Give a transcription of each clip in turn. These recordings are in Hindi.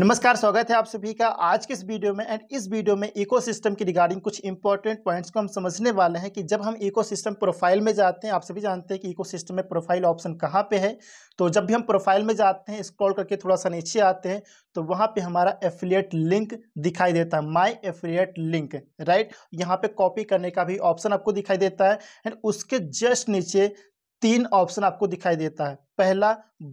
नमस्कार स्वागत है आप सभी का आज के इस वीडियो में एंड इस वीडियो में इकोसिस्टम की रिगार्डिंग कुछ इंपॉर्टेंट पॉइंट्स को हम समझने वाले हैं कि जब हम इकोसिस्टम प्रोफाइल में जाते हैं आप सभी जानते हैं कि इकोसिस्टम में प्रोफाइल ऑप्शन कहाँ पे है तो जब भी हम प्रोफाइल में जाते हैं स्क्रॉल करके थोड़ा सा नीचे आते हैं तो वहाँ पर हमारा एफिलियट लिंक दिखाई देता है माई एफिलियट लिंक राइट यहाँ पे कॉपी करने का भी ऑप्शन आपको दिखाई देता है एंड उसके जस्ट नीचे तीन ऑप्शन आपको दिखाई देता है पहला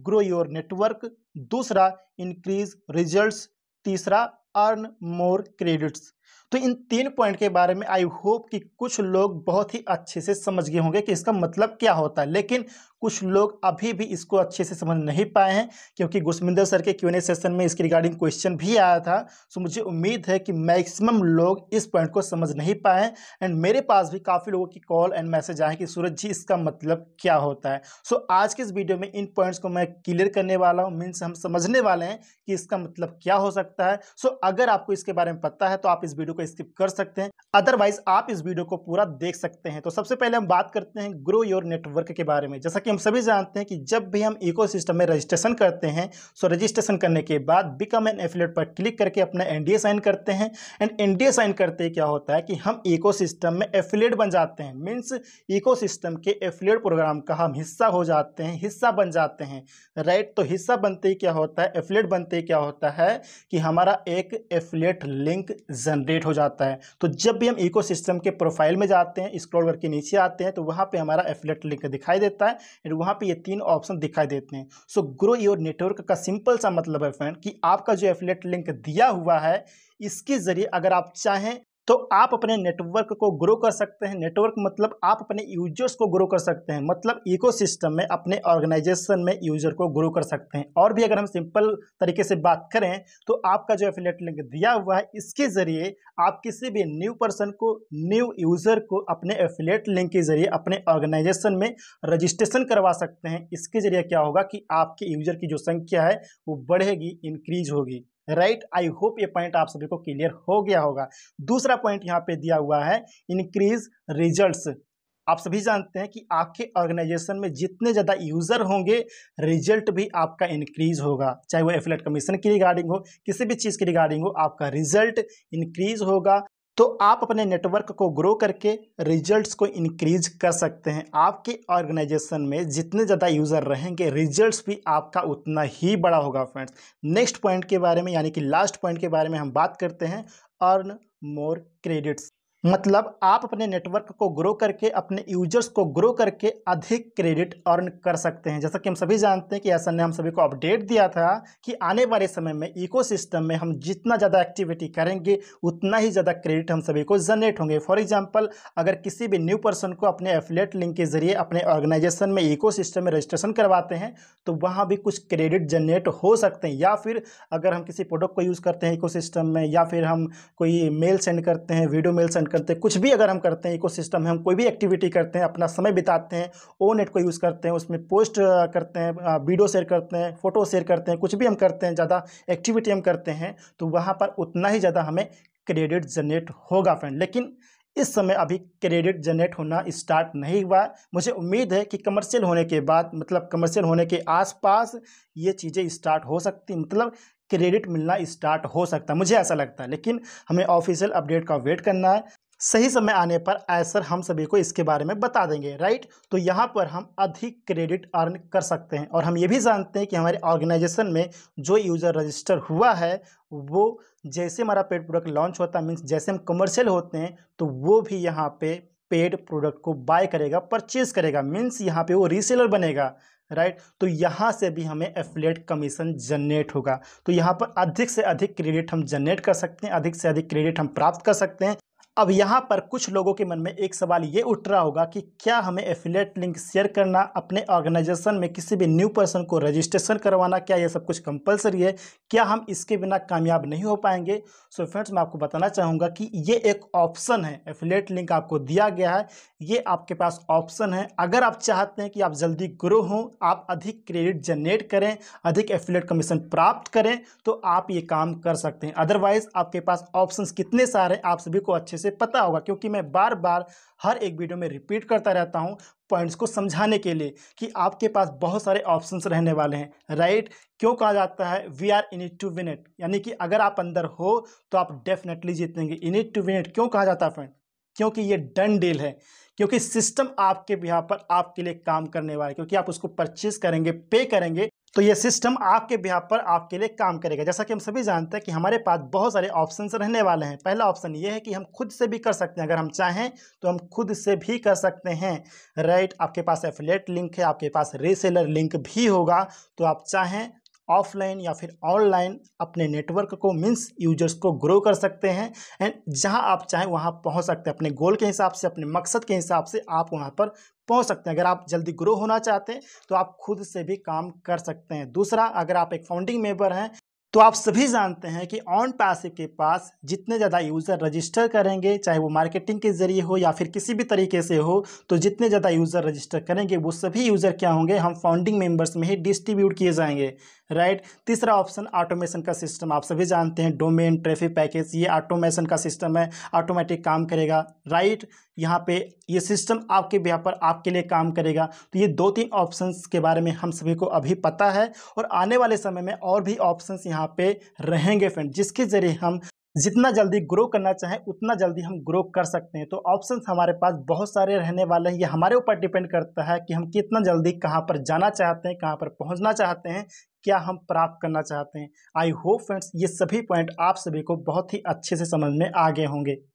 ग्रो योर नेटवर्क दूसरा इंक्रीज रिजल्ट्स तीसरा अर्न मोर क्रेडिट्स तो इन तीन पॉइंट के बारे में आई होप कि कुछ लोग बहुत ही अच्छे से समझ गए होंगे कि इसका मतलब क्या होता है लेकिन कुछ लोग अभी भी इसको अच्छे से समझ नहीं पाए हैं क्योंकि गुस्मिंदर सर के क्यू सेशन में इसके रिगार्डिंग क्वेश्चन भी आया था सो मुझे उम्मीद है कि मैक्सिमम लोग इस पॉइंट को समझ नहीं पाए एंड मेरे पास भी काफ़ी लोगों की कॉल एंड मैसेज आए कि सूरज जी इसका मतलब क्या होता है सो so, आज के इस वीडियो में इन पॉइंट्स को मैं क्लियर करने वाला हूँ मीन्स हम समझने वाले हैं कि इसका मतलब क्या हो सकता है सो so, अगर आपको इसके बारे में पता है तो आप इस वीडियो को स्किप कर सकते हैं अदरवाइज आप इस वीडियो को पूरा देख सकते हैं तो सबसे पहले हम बात करते हैं ग्रो योर नेटवर्क के बारे में जैसा कि हम सभी जानते हैं कि जब भी हम इको में रजिस्ट्रेशन करते हैं सो रजिस्ट्रेशन करने के बाद बिकम एन एफिलेट पर क्लिक करके अपना एन साइन करते हैं एंड एनडीए साइन करते क्या होता है कि हम इको में एफिलेट बन जाते हैं मीन्स इको के एफिलेट प्रोग्राम का हम हिस्सा हो जाते हैं हिस्सा बन जाते हैं राइट right? तो हिस्सा बनते ही क्या होता है एफिलेट बनते ही क्या होता है कि हमारा एक एफिलेट लिंक जनरेट अपडेट हो जाता है तो जब भी हम सिस्टम के प्रोफाइल में जाते हैं स्क्रॉल करके नीचे आते हैं तो वहाँ पे हमारा एफिलेट लिंक दिखाई देता है एंड वहाँ पे ये तीन ऑप्शन दिखाई देते हैं सो ग्रो योर नेटवर्क का सिंपल सा मतलब है फ्रेंड कि आपका जो एफिलेट लिंक दिया हुआ है इसके ज़रिए अगर आप चाहें तो आप अपने नेटवर्क को ग्रो कर सकते हैं नेटवर्क मतलब आप अपने यूजर्स को ग्रो कर सकते हैं मतलब इकोसिस्टम में अपने ऑर्गेनाइजेशन में यूजर को ग्रो कर सकते हैं और भी अगर हम सिंपल तरीके से बात करें तो आपका जो एफिलेट लिंक दिया हुआ है इसके ज़रिए आप किसी भी न्यू पर्सन को न्यू यूज़र को अपने एफिलेट लिंक के ज़रिए अपने ऑर्गेनाइजेशन में रजिस्ट्रेशन करवा सकते हैं इसके ज़रिए क्या होगा कि आपके यूज़र की जो संख्या है वो बढ़ेगी इंक्रीज होगी राइट आई होप ये पॉइंट आप सभी को क्लियर हो गया होगा दूसरा पॉइंट यहाँ पे दिया हुआ है इंक्रीज रिजल्ट्स आप सभी जानते हैं कि आपके ऑर्गेनाइजेशन में जितने ज़्यादा यूज़र होंगे रिजल्ट भी आपका इंक्रीज होगा चाहे वो एफिलेट कमीशन की रिगार्डिंग हो किसी भी चीज़ की रिगार्डिंग हो आपका रिजल्ट इंक्रीज होगा तो आप अपने नेटवर्क को ग्रो करके रिजल्ट्स को इंक्रीज कर सकते हैं आपके ऑर्गेनाइजेशन में जितने ज़्यादा यूज़र रहेंगे रिजल्ट्स भी आपका उतना ही बड़ा होगा फ्रेंड्स नेक्स्ट पॉइंट के बारे में यानी कि लास्ट पॉइंट के बारे में हम बात करते हैं अर्न मोर क्रेडिट्स मतलब आप अपने नेटवर्क को ग्रो करके अपने यूजर्स को ग्रो करके अधिक क्रेडिट अर्न कर सकते हैं जैसा कि हम सभी जानते हैं कि ऐसा ने हम सभी को अपडेट दिया था कि आने वाले समय में इकोसिस्टम में हम जितना ज़्यादा एक्टिविटी करेंगे उतना ही ज़्यादा क्रेडिट हम सभी को जनरेट होंगे फॉर एग्जाम्पल अगर किसी भी न्यू पर्सन को अपने एफिलेट लिंक के जरिए अपने ऑर्गेनाइजेशन में इको में रजिस्ट्रेशन करवाते हैं तो वहाँ भी कुछ क्रेडिट जनरेट हो सकते हैं या फिर अगर हम किसी प्रोडक्ट को यूज़ करते हैं इको में या फिर हम कोई मेल सेंड करते हैं वीडियो मेल सेंड करते हैं कुछ भी अगर हम करते हैं इकोसिस्टम में हम कोई भी एक्टिविटी करते हैं अपना समय बिताते हैं ओ नेट को यूज़ करते हैं उसमें पोस्ट करते हैं वीडियो शेयर करते हैं फोटो शेयर करते हैं कुछ भी हम करते हैं ज़्यादा एक्टिविटी हम करते हैं तो वहाँ पर उतना ही ज़्यादा हमें क्रेडिट जनरेट होगा फ्रेंड लेकिन इस समय अभी क्रेडिट जनरेट होना स्टार्ट नहीं हुआ मुझे उम्मीद है कि कमर्शियल होने के बाद मतलब कमर्शियल होने के आसपास ये चीज़ें स्टार्ट हो सकती मतलब क्रेडिट मिलना स्टार्ट हो सकता है मुझे ऐसा लगता है लेकिन हमें ऑफिशियल अपडेट का वेट करना है सही समय आने पर ऐसा हम सभी को इसके बारे में बता देंगे राइट तो यहाँ पर हम अधिक क्रेडिट अर्न कर सकते हैं और हम ये भी जानते हैं कि हमारे ऑर्गेनाइजेशन में जो यूज़र रजिस्टर हुआ है वो जैसे हमारा पेड प्रोडक्ट लॉन्च होता है मीन्स जैसे हम कमर्शियल होते हैं तो वो भी यहाँ पे पेड प्रोडक्ट को बाय करेगा परचेज करेगा मीन्स यहाँ पे वो रीसेलर बनेगा राइट तो यहाँ से भी हमें एफिलेट कमीशन जनरेट होगा तो यहाँ पर अधिक से अधिक क्रेडिट हम जनरेट कर सकते हैं अधिक से अधिक क्रेडिट हम प्राप्त कर सकते हैं अब यहाँ पर कुछ लोगों के मन में एक सवाल ये उठ रहा होगा कि क्या हमें एफिलेट लिंक शेयर करना अपने ऑर्गेनाइजेशन में किसी भी न्यू पर्सन को रजिस्ट्रेशन करवाना क्या ये सब कुछ कंपलसरी है क्या हम इसके बिना कामयाब नहीं हो पाएंगे सो so फ्रेंड्स मैं आपको बताना चाहूँगा कि ये एक ऑप्शन है एफिलेट लिंक आपको दिया गया है ये आपके पास ऑप्शन है अगर आप चाहते हैं कि आप जल्दी ग्रो हों आप अधिक क्रेडिट जनरेट करें अधिक एफिलेट कमीशन प्राप्त करें तो आप ये काम कर सकते हैं अदरवाइज़ आपके पास ऑप्शन कितने सारे आप सभी को अच्छे से से पता होगा क्योंकि मैं बार बार हर एक वीडियो में रिपीट करता रहता हूँ पॉइंट्स को समझाने के लिए कि आपके पास बहुत सारे ऑप्शंस रहने वाले हैं राइट right? क्यों कहा जाता है we are in it to win it यानी कि अगर आप अंदर हो तो आप डेफिनेटली जीतेंगे in it to win it क्यों कहा जाता है फ्रेंड क्योंकि ये डन डील है क्योंकि सिस्टम आपके यहाँ पर आपके लिए काम करने वाला है क्योंकि आप उसको परचेज करेंगे पे करेंगे तो ये सिस्टम आपके बिहार पर आपके लिए काम करेगा जैसा कि हम सभी जानते हैं कि हमारे पास बहुत सारे ऑप्शन रहने वाले हैं पहला ऑप्शन ये है कि हम खुद से भी कर सकते हैं अगर हम चाहें तो हम खुद से भी कर सकते हैं राइट आपके पास एफिलेट लिंक है आपके पास रीसेलर लिंक भी होगा तो आप चाहें ऑफलाइन या फिर ऑनलाइन अपने नेटवर्क को मीन्स यूजर्स को ग्रो कर सकते हैं एंड जहां आप चाहें वहां पहुंच सकते हैं अपने गोल के हिसाब से अपने मकसद के हिसाब से आप वहां पर पहुंच सकते हैं अगर आप जल्दी ग्रो होना चाहते हैं तो आप खुद से भी काम कर सकते हैं दूसरा अगर आप एक फाउंडिंग मेंबर हैं तो आप सभी जानते हैं कि ऑन पैसिव के पास जितने ज़्यादा यूज़र रजिस्टर करेंगे चाहे वो मार्केटिंग के ज़रिए हो या फिर किसी भी तरीके से हो तो जितने ज़्यादा यूज़र रजिस्टर करेंगे वो सभी यूज़र क्या होंगे हम फाउंडिंग मेंबर्स में ही डिस्ट्रीब्यूट किए जाएंगे राइट तीसरा ऑप्शन ऑटोमेशन का सिस्टम आप सभी जानते हैं डोमेन ट्रैफिक पैकेज ये ऑटोमेशन का सिस्टम है ऑटोमेटिक काम करेगा राइट यहाँ पे ये सिस्टम आपके यहाँ पर आपके लिए काम करेगा तो ये दो तीन ऑप्शंस के बारे में हम सभी को अभी पता है और आने वाले समय में और भी ऑप्शंस यहाँ पे रहेंगे फ्रेंड जिसके ज़रिए हम जितना जल्दी ग्रो करना चाहें उतना जल्दी हम ग्रो कर सकते हैं तो ऑप्शंस हमारे पास बहुत सारे रहने वाले हैं ये हमारे ऊपर डिपेंड करता है कि हम कितना जल्दी कहाँ पर जाना चाहते हैं कहाँ पर पहुँचना चाहते हैं क्या हम प्राप्त करना चाहते हैं आई होप फ्रेंड्स ये सभी पॉइंट आप सभी को बहुत ही अच्छे से समझ में आ गए होंगे